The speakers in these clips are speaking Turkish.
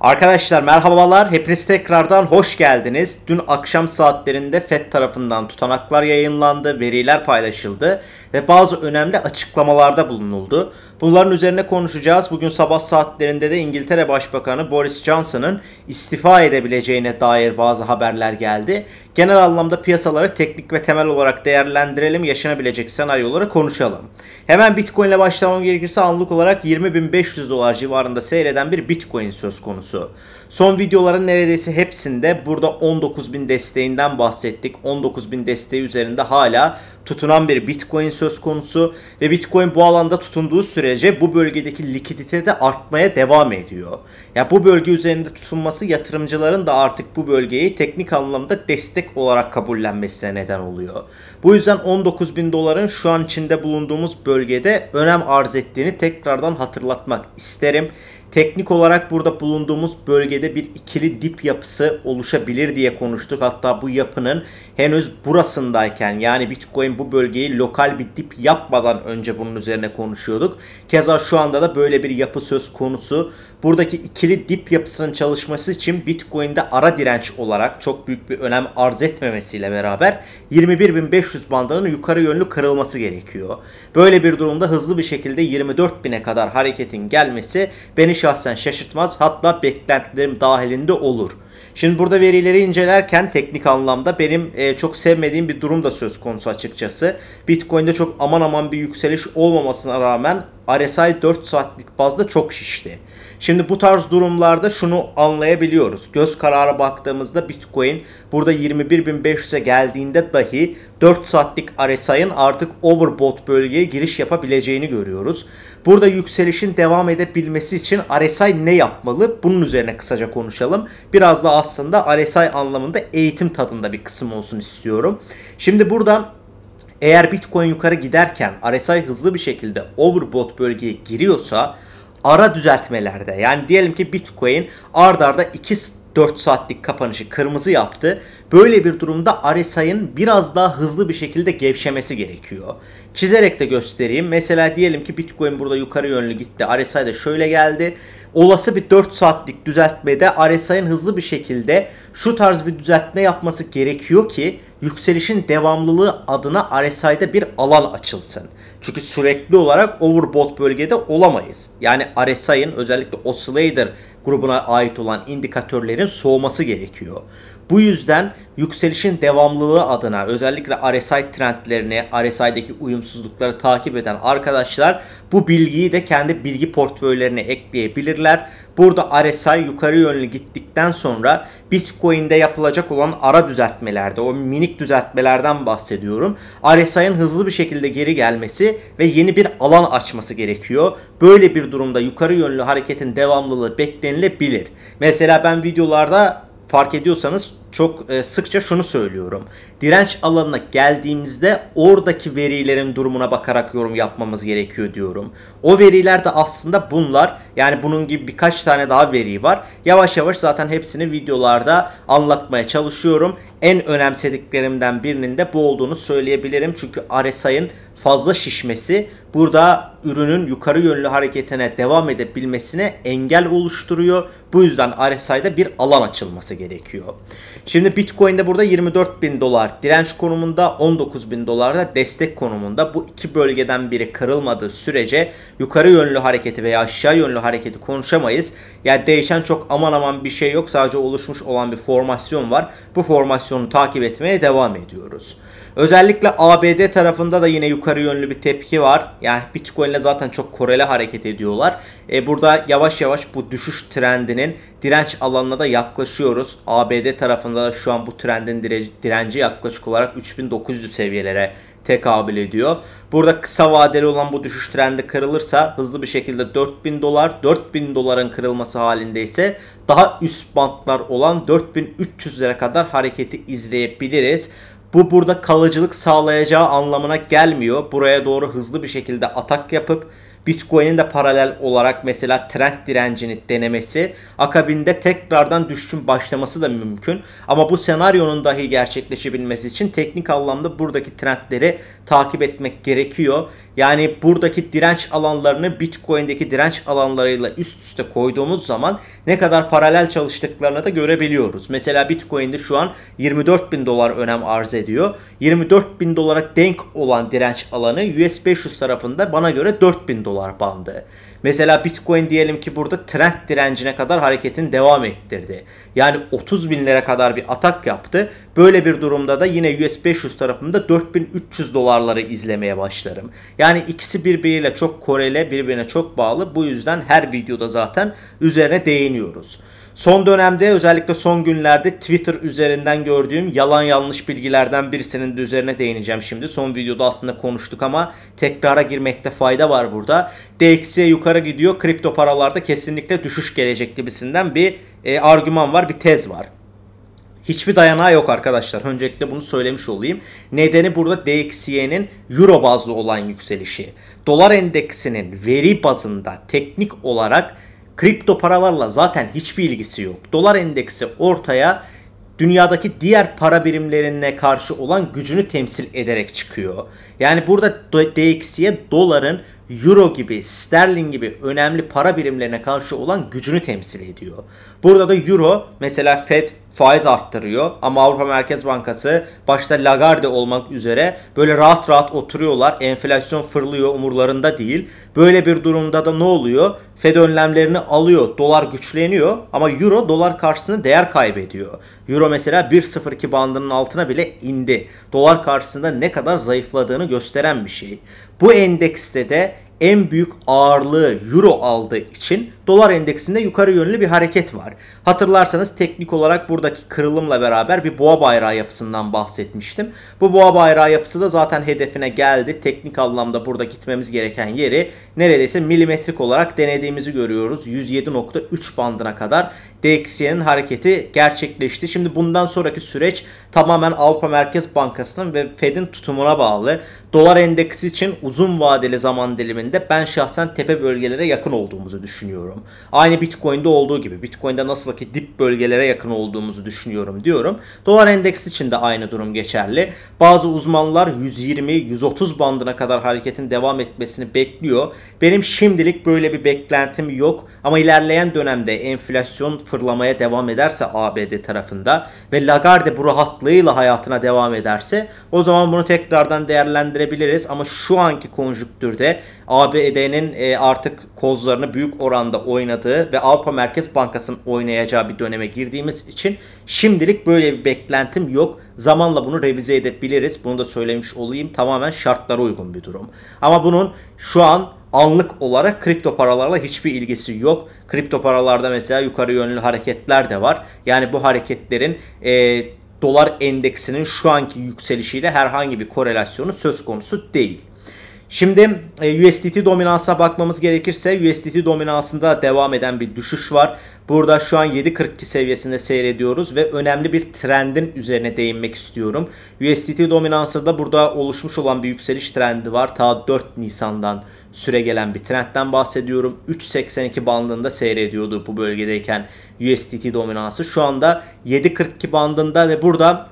Arkadaşlar merhabalar. Hepiniz tekrardan hoş geldiniz. Dün akşam saatlerinde FED tarafından tutanaklar yayınlandı, veriler paylaşıldı ve bazı önemli açıklamalarda bulunuldu. Bunların üzerine konuşacağız. Bugün sabah saatlerinde de İngiltere Başbakanı Boris Johnson'ın istifa edebileceğine dair bazı haberler geldi. Genel anlamda piyasaları teknik ve temel olarak değerlendirelim, yaşanabilecek senaryoları konuşalım. Hemen Bitcoin ile başlamam gerekirse anlık olarak 20.500 dolar civarında seyreden bir Bitcoin söz konusu. Son videoların neredeyse hepsinde burada 19.000 desteğinden bahsettik. 19.000 desteği üzerinde hala tutunan bir Bitcoin söz konusu ve Bitcoin bu alanda tutunduğu sürece bu bölgedeki likidite de artmaya devam ediyor. Ya bu bölge üzerinde tutunması yatırımcıların da artık bu bölgeyi teknik anlamda destek olarak kabullenmesine neden oluyor. Bu yüzden 19.000 doların şu an içinde bulunduğumuz bölgede önem arz ettiğini tekrardan hatırlatmak isterim. Teknik olarak burada bulunduğumuz bölgede bir ikili dip yapısı oluşabilir diye konuştuk. Hatta bu yapının henüz burasındayken yani Bitcoin bu bölgeyi lokal bir dip yapmadan önce bunun üzerine konuşuyorduk. Keza şu anda da böyle bir yapı söz konusu. Buradaki ikili dip yapısının çalışması için Bitcoin'de ara direnç olarak çok büyük bir önem arz etmemesiyle beraber 21.500 bandının yukarı yönlü kırılması gerekiyor. Böyle bir durumda hızlı bir şekilde 24.000'e kadar hareketin gelmesi beni şahsen şaşırtmaz hatta beklentilerim dahilinde olur. Şimdi burada verileri incelerken teknik anlamda benim e, çok sevmediğim bir durum da söz konusu açıkçası. Bitcoin'de çok aman aman bir yükseliş olmamasına rağmen RSI 4 saatlik bazda çok şişti. Şimdi bu tarz durumlarda şunu anlayabiliyoruz. Göz kararı baktığımızda Bitcoin burada 21.500'e geldiğinde dahi 4 saatlik RSI'ın artık overbought bölgeye giriş yapabileceğini görüyoruz. Burada yükselişin devam edebilmesi için RSI ne yapmalı? Bunun üzerine kısaca konuşalım. Biraz da aslında RSI anlamında eğitim tadında bir kısım olsun istiyorum. Şimdi burada eğer Bitcoin yukarı giderken RSI hızlı bir şekilde overbought bölgeye giriyorsa ara düzeltmelerde yani diyelim ki Bitcoin ard arda 2 4 saatlik kapanışı kırmızı yaptı. Böyle bir durumda RSI'ın biraz daha hızlı bir şekilde gevşemesi gerekiyor. Çizerek de göstereyim. Mesela diyelim ki Bitcoin burada yukarı yönlü gitti. RSI de şöyle geldi. Olası bir 4 saatlik düzeltmede RSI'ın hızlı bir şekilde şu tarz bir düzeltme yapması gerekiyor ki yükselişin devamlılığı adına RSI'de bir alan açılsın. Çünkü sürekli olarak overbought bölgede olamayız. Yani RSI'ın özellikle oscillator grubuna ait olan indikatörlerin soğuması gerekiyor. Bu yüzden yükselişin devamlılığı adına özellikle RSI trendlerini, RSI'deki uyumsuzlukları takip eden arkadaşlar bu bilgiyi de kendi bilgi portföylerine ekleyebilirler. Burada RSI yukarı yönlü gittikten sonra Bitcoin'de yapılacak olan ara düzeltmelerde, o minik düzeltmelerden bahsediyorum. RSI'nin hızlı bir şekilde geri gelmesi ve yeni bir alan açması gerekiyor. Böyle bir durumda yukarı yönlü hareketin devamlılığı beklenilebilir. Mesela ben videolarda fark ediyorsanız çok e, sıkça şunu söylüyorum. Direnç alanına geldiğimizde oradaki verilerin durumuna bakarak yorum yapmamız gerekiyor diyorum. O veriler de aslında bunlar. Yani bunun gibi birkaç tane daha veri var. Yavaş yavaş zaten hepsini videolarda anlatmaya çalışıyorum. En önemsediklerimden birinin de bu olduğunu söyleyebilirim. Çünkü RSI'ın fazla şişmesi burada ürünün yukarı yönlü hareketine devam edebilmesine engel oluşturuyor. Bu yüzden RSI'de bir alan açılması gerekiyor. Şimdi Bitcoin'de burada 24 bin dolar direnç konumunda 19 bin dolar da destek konumunda bu iki bölgeden biri kırılmadığı sürece yukarı yönlü hareketi veya aşağı yönlü hareketi konuşamayız. Yani değişen çok aman aman bir şey yok sadece oluşmuş olan bir formasyon var. Bu formasyonu takip etmeye devam ediyoruz. Özellikle ABD tarafında da yine yukarı yukarı yönlü bir tepki var. Yani Bitcoin ile zaten çok koreli hareket ediyorlar. E, burada yavaş yavaş bu düşüş trendinin direnç alanına da yaklaşıyoruz. ABD tarafında da şu an bu trendin direnci yaklaşık olarak 3900 seviyelere tekabül ediyor. Burada kısa vadeli olan bu düşüş trendi kırılırsa hızlı bir şekilde 4000 dolar, 4000 doların kırılması halinde ise daha üst bantlar olan 4.300 4300'lere kadar hareketi izleyebiliriz. Bu burada kalıcılık sağlayacağı anlamına gelmiyor. Buraya doğru hızlı bir şekilde atak yapıp Bitcoin'in de paralel olarak mesela trend direncini denemesi, akabinde tekrardan düşüşün başlaması da mümkün. Ama bu senaryonun dahi gerçekleşebilmesi için teknik anlamda buradaki trendleri takip etmek gerekiyor. Yani buradaki direnç alanlarını Bitcoin'deki direnç alanlarıyla üst üste koyduğumuz zaman ne kadar paralel çalıştıklarını da görebiliyoruz. Mesela Bitcoin'de şu an 24 bin dolar önem arz ediyor. 24 bin dolara denk olan direnç alanı US 500 tarafında bana göre 4 bin dolar dolar bandı. Mesela Bitcoin diyelim ki burada trend direncine kadar hareketin devam ettirdi. Yani 30 bin lira kadar bir atak yaptı. Böyle bir durumda da yine US 500 tarafında 4300 dolarları izlemeye başlarım. Yani ikisi birbiriyle çok korele birbirine çok bağlı. Bu yüzden her videoda zaten üzerine değiniyoruz. Son dönemde özellikle son günlerde Twitter üzerinden gördüğüm yalan yanlış bilgilerden birisinin de üzerine değineceğim şimdi. Son videoda aslında konuştuk ama tekrara girmekte fayda var burada. DXY yukarı gidiyor. Kripto paralarda kesinlikle düşüş gelecek gibisinden bir e, argüman var, bir tez var. Hiçbir dayanağı yok arkadaşlar. Öncelikle bunu söylemiş olayım. Nedeni burada DXY'nin euro bazlı olan yükselişi. Dolar endeksinin veri bazında teknik olarak Kripto paralarla zaten hiçbir ilgisi yok. Dolar endeksi ortaya dünyadaki diğer para birimlerine karşı olan gücünü temsil ederek çıkıyor. Yani burada DXY doların euro gibi, sterlin gibi önemli para birimlerine karşı olan gücünü temsil ediyor. Burada da euro mesela Fed faiz arttırıyor. Ama Avrupa Merkez Bankası başta Lagarde olmak üzere böyle rahat rahat oturuyorlar. Enflasyon fırlıyor umurlarında değil. Böyle bir durumda da ne oluyor? Fed önlemlerini alıyor. Dolar güçleniyor ama euro dolar karşısında değer kaybediyor. Euro mesela 1.02 bandının altına bile indi. Dolar karşısında ne kadar zayıfladığını gösteren bir şey. Bu endekste de en büyük ağırlığı euro aldığı için dolar endeksinde yukarı yönlü bir hareket var. Hatırlarsanız teknik olarak buradaki kırılımla beraber bir boğa bayrağı yapısından bahsetmiştim. Bu boğa bayrağı yapısı da zaten hedefine geldi. Teknik anlamda burada gitmemiz gereken yeri neredeyse milimetrik olarak denediğimizi görüyoruz. 107.3 bandına kadar DXY'nin hareketi gerçekleşti. Şimdi bundan sonraki süreç tamamen Avrupa Merkez Bankası'nın ve Fed'in tutumuna bağlı. Dolar endeksi için uzun vadeli zaman diliminde ben şahsen tepe bölgelere yakın olduğumuzu düşünüyorum düşünüyorum. Aynı Bitcoin'de olduğu gibi Bitcoin'de nasıl ki dip bölgelere yakın olduğumuzu düşünüyorum diyorum. Dolar endeksi için de aynı durum geçerli. Bazı uzmanlar 120-130 bandına kadar hareketin devam etmesini bekliyor. Benim şimdilik böyle bir beklentim yok ama ilerleyen dönemde enflasyon fırlamaya devam ederse ABD tarafında ve Lagarde bu rahatlığıyla hayatına devam ederse o zaman bunu tekrardan değerlendirebiliriz ama şu anki konjüktürde ABD'nin e, artık kozlarını büyük oranda oynadığı ve Avrupa Merkez Bankası'nın oynayacağı bir döneme girdiğimiz için şimdilik böyle bir beklentim yok. Zamanla bunu revize edebiliriz. Bunu da söylemiş olayım. Tamamen şartlara uygun bir durum. Ama bunun şu an anlık olarak kripto paralarla hiçbir ilgisi yok. Kripto paralarda mesela yukarı yönlü hareketler de var. Yani bu hareketlerin e, dolar endeksinin şu anki yükselişiyle herhangi bir korelasyonu söz konusu değil. Şimdi e, USDT dominansına bakmamız gerekirse USDT dominansında devam eden bir düşüş var. Burada şu an 7.42 seviyesinde seyrediyoruz ve önemli bir trendin üzerine değinmek istiyorum. USDT dominansında burada oluşmuş olan bir yükseliş trendi var. Ta 4 Nisan'dan süre gelen bir trendten bahsediyorum. 3.82 bandında seyrediyordu bu bölgedeyken USDT dominansı. Şu anda 7.42 bandında ve burada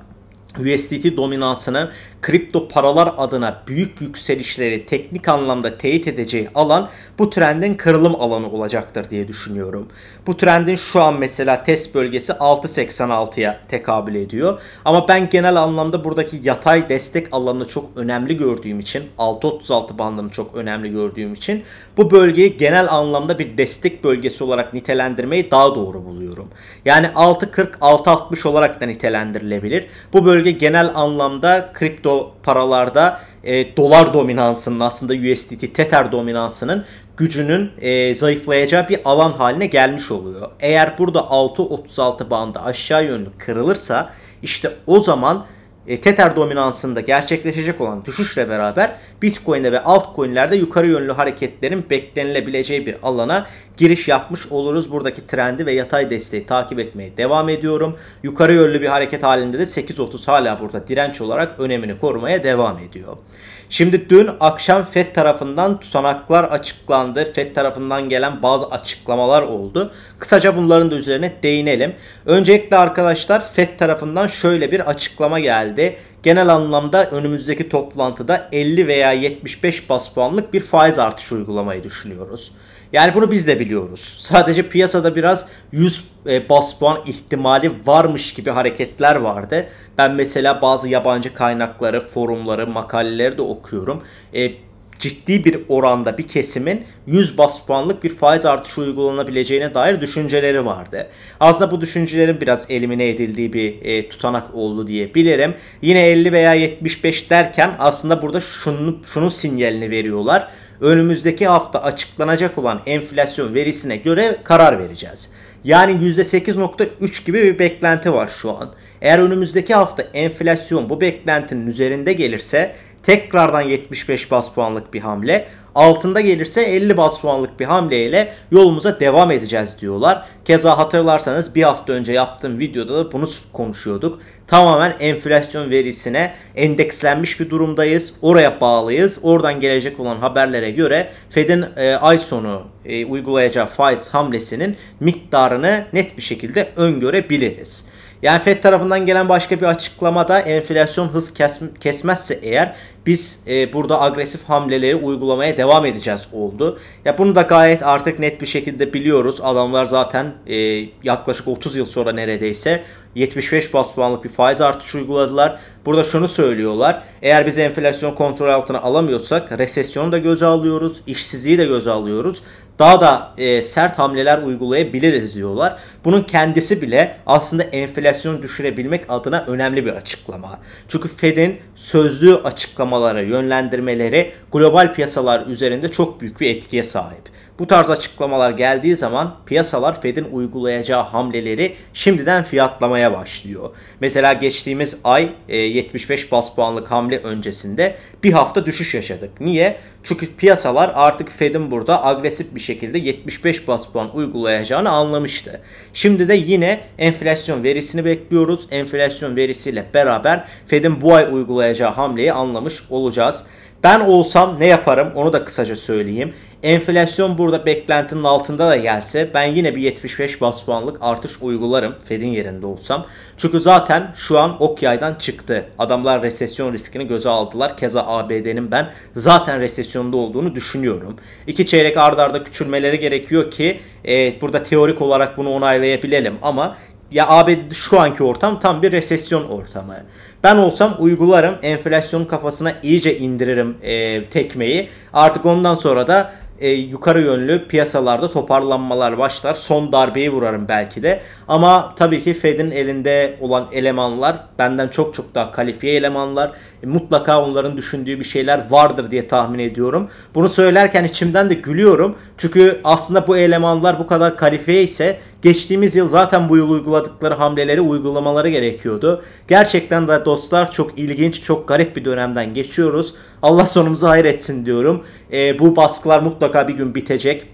USDT dominansının kripto paralar adına büyük yükselişleri teknik anlamda teyit edeceği alan bu trendin kırılım alanı olacaktır diye düşünüyorum. Bu trendin şu an mesela test bölgesi 6.86'ya tekabül ediyor. Ama ben genel anlamda buradaki yatay destek alanını çok önemli gördüğüm için 6.36 bandını çok önemli gördüğüm için bu bölgeyi genel anlamda bir destek bölgesi olarak nitelendirmeyi daha doğru buluyorum. Yani 6.40 6.60 olarak da nitelendirilebilir. Bu bölge bölge genel anlamda kripto paralarda e, dolar dominansının aslında USDT Tether dominansının gücünün e, zayıflayacağı bir alan haline gelmiş oluyor. Eğer burada 6.36 bandı aşağı yönlü kırılırsa işte o zaman e, Tether dominansında gerçekleşecek olan düşüşle beraber Bitcoin'de ve altcoin'lerde yukarı yönlü hareketlerin beklenilebileceği bir alana giriş yapmış oluruz. Buradaki trendi ve yatay desteği takip etmeye devam ediyorum. Yukarı yönlü bir hareket halinde de 8.30 hala burada direnç olarak önemini korumaya devam ediyor. Şimdi dün akşam FED tarafından tutanaklar açıklandı. FED tarafından gelen bazı açıklamalar oldu. Kısaca bunların da üzerine değinelim. Öncelikle arkadaşlar FED tarafından şöyle bir açıklama geldi genel anlamda önümüzdeki toplantıda 50 veya 75 bas puanlık bir faiz artışı uygulamayı düşünüyoruz. Yani bunu biz de biliyoruz. Sadece piyasada biraz 100 e, bas puan ihtimali varmış gibi hareketler vardı. Ben mesela bazı yabancı kaynakları, forumları, makaleleri de okuyorum. E, ciddi bir oranda bir kesimin 100 bas puanlık bir faiz artışı uygulanabileceğine dair düşünceleri vardı. Aslında bu düşüncelerin biraz elimine edildiği bir e, tutanak oldu diyebilirim. Yine 50 veya 75 derken aslında burada şunu, şunun sinyalini veriyorlar önümüzdeki hafta açıklanacak olan enflasyon verisine göre karar vereceğiz. Yani %8.3 gibi bir beklenti var şu an. Eğer önümüzdeki hafta enflasyon bu beklentinin üzerinde gelirse tekrardan 75 bas puanlık bir hamle altında gelirse 50 bas puanlık bir hamleyle yolumuza devam edeceğiz diyorlar. Keza hatırlarsanız bir hafta önce yaptığım videoda da bunu konuşuyorduk. Tamamen enflasyon verisine endekslenmiş bir durumdayız. Oraya bağlıyız. Oradan gelecek olan haberlere göre Fed'in e, ay sonu e, uygulayacağı faiz hamlesinin miktarını net bir şekilde öngörebiliriz. Yani Fed tarafından gelen başka bir açıklamada enflasyon hız kesmezse eğer biz e, burada agresif hamleleri uygulamaya devam edeceğiz oldu. Ya bunu da gayet artık net bir şekilde biliyoruz. Adamlar zaten e, yaklaşık 30 yıl sonra neredeyse 75 bas puanlık bir faiz artışı uyguladılar. Burada şunu söylüyorlar. Eğer biz enflasyon kontrol altına alamıyorsak resesyonu da göze alıyoruz, işsizliği de göze alıyoruz. Daha da e, sert hamleler uygulayabiliriz diyorlar. Bunun kendisi bile aslında enflasyonu düşürebilmek adına önemli bir açıklama. Çünkü Fed'in sözlü açıklama uygulamalara yönlendirmeleri global piyasalar üzerinde çok büyük bir etkiye sahip. Bu tarz açıklamalar geldiği zaman piyasalar Fed'in uygulayacağı hamleleri şimdiden fiyatlamaya başlıyor. Mesela geçtiğimiz ay 75 e, bas puanlık hamle öncesinde bir hafta düşüş yaşadık. Niye? Çünkü piyasalar artık Fed'in burada agresif bir şekilde 75 bas puan uygulayacağını anlamıştı. Şimdi de yine enflasyon verisini bekliyoruz. Enflasyon verisiyle beraber Fed'in bu ay uygulayacağı hamleyi anlamış olacağız. Ben olsam ne yaparım onu da kısaca söyleyeyim. Enflasyon burada beklentinin altında da gelse ben yine bir 75 bas puanlık artış uygularım Fed'in yerinde olsam. Çünkü zaten şu an ok yaydan çıktı. Adamlar resesyon riskini göze aldılar. Keza ABD'nin ben zaten resesyonda olduğunu düşünüyorum. İki çeyrek ardarda arda küçülmeleri gerekiyor ki e, burada teorik olarak bunu onaylayabilelim ama ya ABD'de şu anki ortam tam bir resesyon ortamı. Ben olsam uygularım enflasyonun kafasına iyice indiririm e, tekmeyi. Artık ondan sonra da e, yukarı yönlü piyasalarda toparlanmalar başlar. Son darbeyi vurarım belki de. Ama tabii ki Fed'in elinde olan elemanlar benden çok çok daha kalifiye elemanlar. E, mutlaka onların düşündüğü bir şeyler vardır diye tahmin ediyorum. Bunu söylerken içimden de gülüyorum. Çünkü aslında bu elemanlar bu kadar kalifiye ise geçtiğimiz yıl zaten bu yıl uyguladıkları hamleleri uygulamaları gerekiyordu. Gerçekten de dostlar çok ilginç, çok garip bir dönemden geçiyoruz. Allah sonumuzu hayır etsin diyorum. E, bu baskılar mutlaka bir gün bitecek.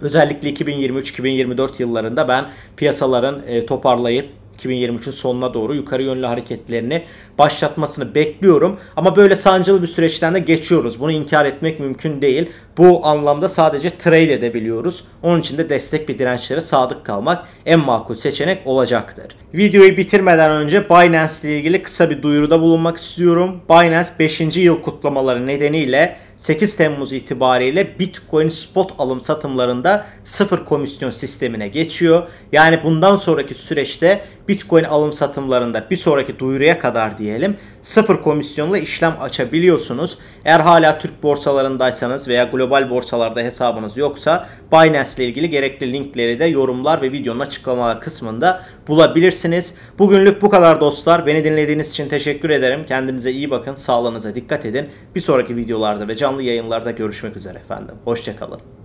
Özellikle 2023-2024 yıllarında ben piyasaların e, toparlayıp 2023'ün sonuna doğru yukarı yönlü hareketlerini başlatmasını bekliyorum. Ama böyle sancılı bir süreçten de geçiyoruz. Bunu inkar etmek mümkün değil. Bu anlamda sadece trade edebiliyoruz. Onun için de destek bir dirençlere sadık kalmak en makul seçenek olacaktır. Videoyu bitirmeden önce Binance ile ilgili kısa bir duyuruda bulunmak istiyorum. Binance 5. yıl kutlamaları nedeniyle 8 Temmuz itibariyle Bitcoin spot alım satımlarında sıfır komisyon sistemine geçiyor. Yani bundan sonraki süreçte Bitcoin alım satımlarında bir sonraki duyuruya kadar diyelim sıfır komisyonla işlem açabiliyorsunuz. Eğer hala Türk borsalarındaysanız veya global borsalarda hesabınız yoksa Binance ile ilgili gerekli linkleri de yorumlar ve videonun açıklamalar kısmında bulabilirsiniz. Bugünlük bu kadar dostlar. Beni dinlediğiniz için teşekkür ederim. Kendinize iyi bakın. Sağlığınıza dikkat edin. Bir sonraki videolarda ve canlı canlı yayınlarda görüşmek üzere efendim. Hoşçakalın.